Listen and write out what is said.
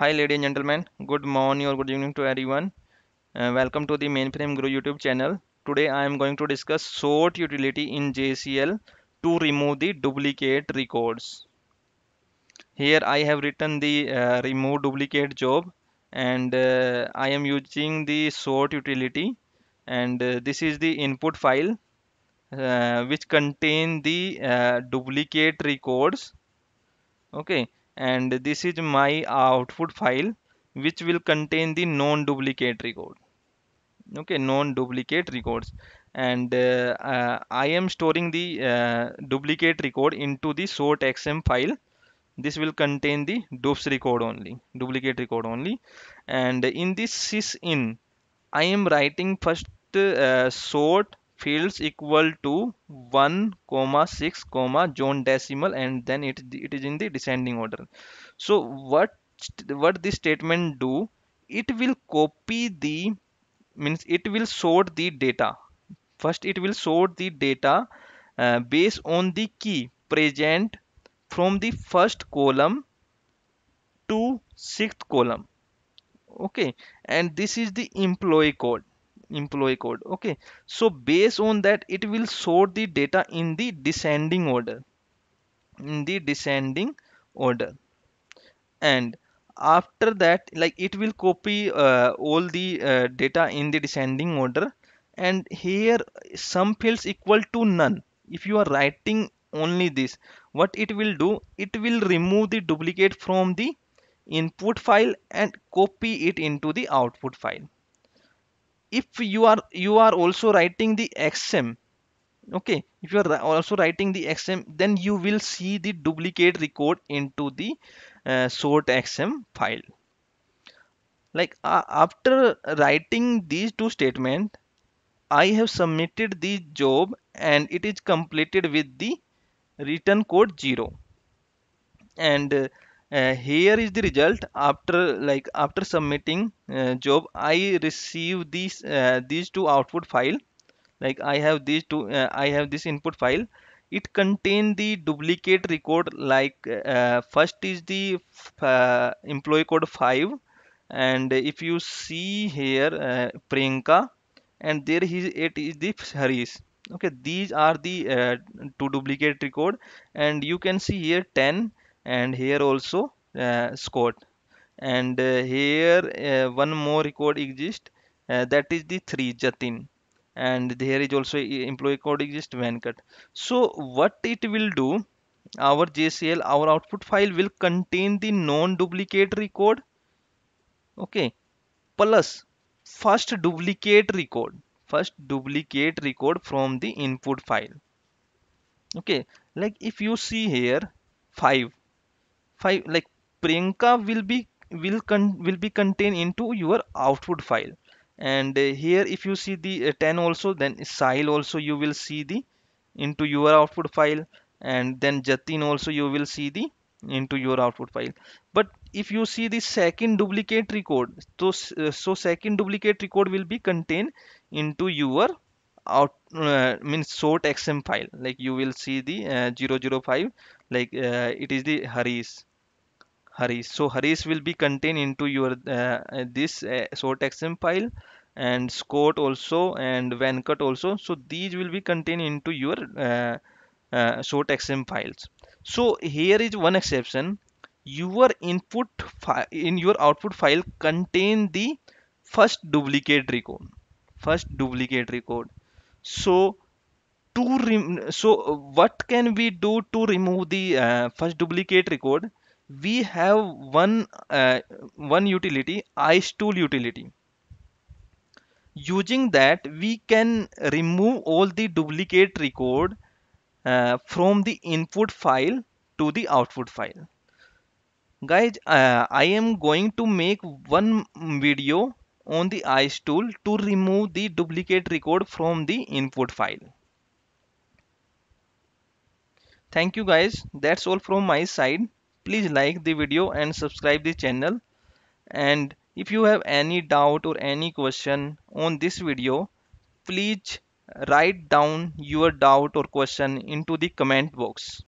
Hi ladies and gentlemen, good morning or good evening to everyone. Uh, welcome to the Mainframe Guru YouTube channel. Today I am going to discuss sort utility in JCL to remove the duplicate records. Here I have written the uh, remove duplicate job and uh, I am using the sort utility and uh, this is the input file uh, which contain the uh, duplicate records okay and this is my output file which will contain the non-duplicate record okay non-duplicate records and uh, uh, I am storing the uh, duplicate record into the sort xm file this will contain the dupes record only duplicate record only and in this sysin I am writing first uh, sort fields equal to 1 comma 6 comma zone decimal and then it it is in the descending order so what what this statement do it will copy the means it will sort the data first it will sort the data uh, based on the key present from the first column to sixth column okay and this is the employee code employee code okay so based on that it will sort the data in the descending order in the descending order and after that like it will copy uh, all the uh, data in the descending order and here some fields equal to none if you are writing only this what it will do it will remove the duplicate from the input file and copy it into the output file if you are you are also writing the xm okay if you are also writing the xm then you will see the duplicate record into the uh, sort xm file like uh, after writing these two statement i have submitted the job and it is completed with the return code 0 and uh, uh, here is the result after like after submitting uh, job i receive these uh, these two output file like i have these two uh, i have this input file it contain the duplicate record like uh, first is the uh, employee code 5 and if you see here uh, Priyanka and there is it is the Harish okay these are the uh, two duplicate record and you can see here 10 and here also uh, scored and uh, here uh, one more record exists uh, that is the 3 Jatin and there is also employee code exists Venkat so what it will do our JCL our output file will contain the non-duplicate record okay plus first duplicate record first duplicate record from the input file okay like if you see here 5 like Priyanka will be will con will be contained into your output file and uh, here if you see the uh, 10 also then Sahil also you will see the into your output file and then Jatin also you will see the into your output file but if you see the second duplicate record so, uh, so second duplicate record will be contained into your out uh, means sort xm file like you will see the uh, 005 like uh, it is the Hari's so Harris will be contained into your uh, this uh, XM file and Scott also and vancut also so these will be contained into your uh, uh, files so here is one exception your input in your output file contain the first duplicate record first duplicate record so to so what can we do to remove the uh, first duplicate record we have one uh, one utility iStool utility using that we can remove all the duplicate record uh, from the input file to the output file guys uh, I am going to make one video on the iStool to remove the duplicate record from the input file thank you guys that's all from my side please like the video and subscribe the channel and if you have any doubt or any question on this video please write down your doubt or question into the comment box